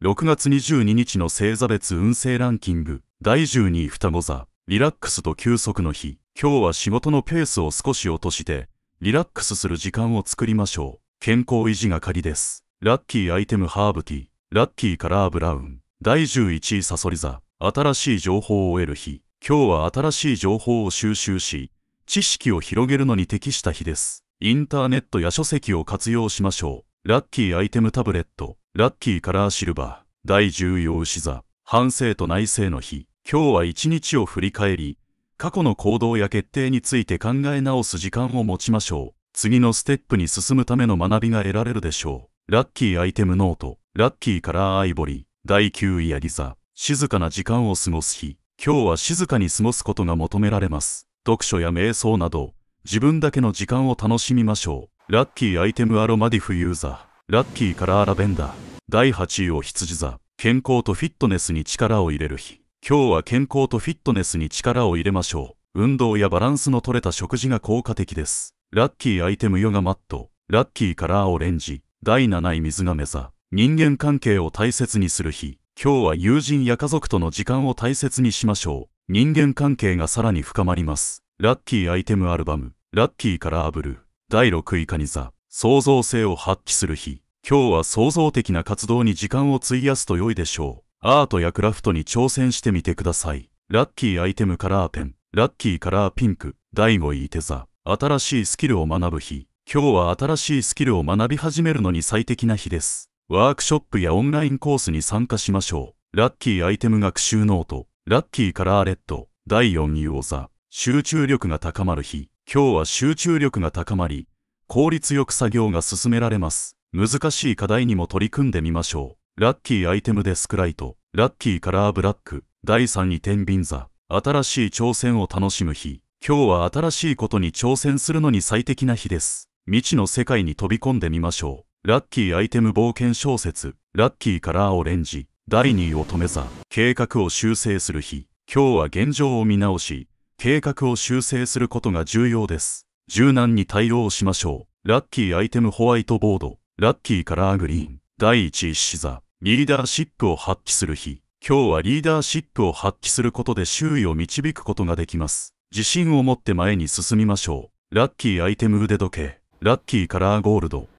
6月22日の星座別運勢ランキング第12位双子座リラックスと休息の日今日は仕事のペースを少し落としてリラックスする時間を作りましょう健康維持が仮ですラッキーアイテムハーブティーラッキーカラーブラウン第11位サソリ座新しい情報を得る日今日は新しい情報を収集し知識を広げるのに適した日ですインターネットや書籍を活用しましょうラッキーアイテムタブレット、ラッキーカラーシルバー、第重要牛座、反省と内省の日、今日は一日を振り返り、過去の行動や決定について考え直す時間を持ちましょう。次のステップに進むための学びが得られるでしょう。ラッキーアイテムノート、ラッキーカラーアイボリー、第9位やりザ、静かな時間を過ごす日、今日は静かに過ごすことが求められます。読書や瞑想など、自分だけの時間を楽しみましょう。ラッキーアイテムアロマディフユーザー。ラッキーカラーラベンダー。第8位を羊座。健康とフィットネスに力を入れる日。今日は健康とフィットネスに力を入れましょう。運動やバランスの取れた食事が効果的です。ラッキーアイテムヨガマット。ラッキーカラーオレンジ。第7位水亀座。人間関係を大切にする日。今日は友人や家族との時間を大切にしましょう。人間関係がさらに深まります。ラッキーアイテムアルバム。ラッキーカラーブルー。第6位カニ座、創造性を発揮する日。今日は創造的な活動に時間を費やすと良いでしょう。アートやクラフトに挑戦してみてください。ラッキーアイテムカラーペン、ラッキーカラーピンク、第5位手座、新しいスキルを学ぶ日。今日は新しいスキルを学び始めるのに最適な日です。ワークショップやオンラインコースに参加しましょう。ラッキーアイテム学習ノート、ラッキーカラーレッド、第4位王座、集中力が高まる日。今日は集中力が高まり、効率よく作業が進められます。難しい課題にも取り組んでみましょう。ラッキーアイテムデスクライト、ラッキーカラーブラック、第3位天秤座、新しい挑戦を楽しむ日。今日は新しいことに挑戦するのに最適な日です。未知の世界に飛び込んでみましょう。ラッキーアイテム冒険小説、ラッキーカラーオレンジ、第2乙女座、計画を修正する日。今日は現状を見直し、計画を修正することが重要です。柔軟に対応しましょう。ラッキーアイテムホワイトボード。ラッキーカラーグリーン。第1石座。リーダーシップを発揮する日。今日はリーダーシップを発揮することで周囲を導くことができます。自信を持って前に進みましょう。ラッキーアイテム腕時計。ラッキーカラーゴールド。